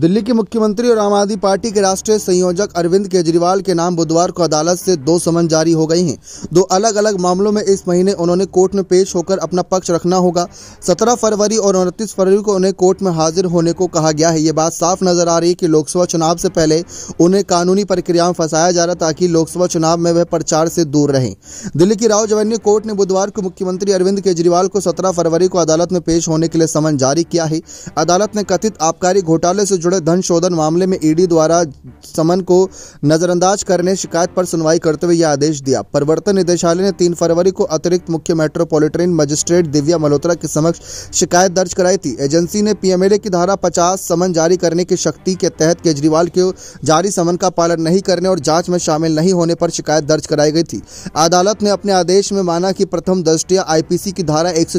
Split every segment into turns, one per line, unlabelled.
दिल्ली के मुख्यमंत्री और आम आदमी पार्टी के राष्ट्रीय संयोजक अरविंद केजरीवाल के नाम बुधवार को अदालत से दो समन जारी हो गए हैं दो अलग अलग मामलों में इस महीने उन्होंने कोर्ट में पेश होकर अपना पक्ष रखना होगा 17 फरवरी और उनतीस फरवरी को उन्हें कोर्ट में हाजिर होने को कहा गया है ये बात साफ नजर आ रही है कि लोकसभा चुनाव से पहले उन्हें कानूनी प्रक्रिया में फंसाया जा रहा ताकि लोकसभा चुनाव में वह प्रचार से दूर रहें दिल्ली की राव जवन्य कोर्ट ने बुधवार को मुख्यमंत्री अरविंद केजरीवाल को सत्रह फरवरी को अदालत में पेश होने के लिए समन जारी किया है अदालत ने कथित आबकारी घोटाले से जुड़े धन शोधन मामले में ईडी द्वारा समन को नजरअंदाज करने शिकायत पर सुनवाई करते हुए यह आदेश दिया प्रवर्तन निदेशालय ने 3 फरवरी को अतिरिक्त मुख्य मेट्रोपॉलिटन मजिस्ट्रेट दिव्या मल्होत्रा के समक्ष शिकायत दर्ज कराई थी एजेंसी ने पीएमएलए की धारा पचास समन जारी करने की शक्ति के तहत केजरीवाल के जारी समन का पालन नहीं करने और जांच में शामिल नहीं होने पर शिकायत दर्ज कराई गई थी अदालत ने अपने आदेश में माना कि प्रथम दृष्टिया आईपीसी की धारा एक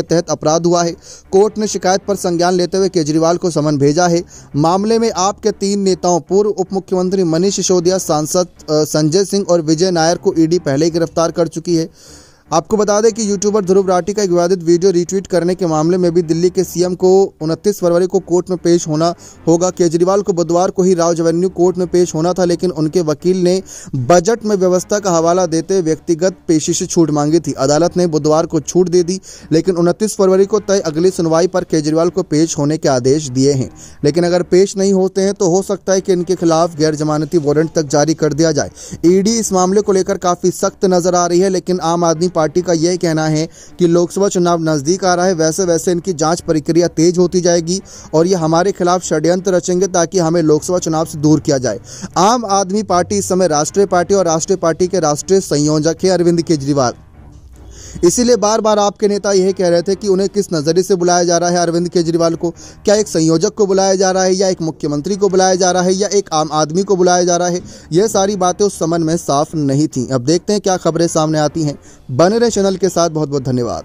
के तहत अपराध हुआ है कोर्ट ने शिकायत पर संज्ञान लेते हुए केजरीवाल को समन भेजा है मामले में आपके तीन नेताओं पूर्व उप मुख्यमंत्री मनीष सिसोदिया सांसद संजय सिंह और विजय नायर को ईडी पहले ही गिरफ्तार कर चुकी है आपको बता दें कि यूट्यूबर ध्रुव राठी का एक विवादित वीडियो रीट्वीट करने के मामले में भी दिल्ली के सीएम को 29 फरवरी को कोर्ट में पेश होना होगा केजरीवाल को बुधवार को ही राव जवेन्यू कोर्ट में पेश होना था लेकिन उनके वकील ने बजट में व्यवस्था का हवाला देते व्यक्तिगत पेशी से छूट मांगी थी अदालत ने बुधवार को छूट दे दी लेकिन उनतीस फरवरी को तय अगली सुनवाई पर केजरीवाल को पेश होने के आदेश दिए हैं लेकिन अगर पेश नहीं होते हैं तो हो सकता है कि इनके खिलाफ गैर जमानती वारंट तक जारी कर दिया जाए ईडी इस मामले को लेकर काफी सख्त नजर आ रही है लेकिन आम आदमी पार्टी का यह कहना है कि लोकसभा चुनाव नज़दीक आ रहा है वैसे वैसे इनकी जांच प्रक्रिया तेज होती जाएगी और ये हमारे खिलाफ षड्यंत्र रचेंगे ताकि हमें लोकसभा चुनाव से दूर किया जाए आम आदमी पार्टी इस समय राष्ट्रीय पार्टी और राष्ट्रीय पार्टी के राष्ट्रीय संयोजक है अरविंद केजरीवाल इसीलिए बार बार आपके नेता यह कह रहे थे कि उन्हें किस नज़रिए से बुलाया जा रहा है अरविंद केजरीवाल को क्या एक संयोजक को बुलाया जा रहा है या एक मुख्यमंत्री को बुलाया जा रहा है या एक आम आदमी को बुलाया जा रहा है यह सारी बातें उस समन में साफ नहीं थी अब देखते हैं क्या खबरें सामने आती हैं बने रहे चैनल के साथ बहुत बहुत धन्यवाद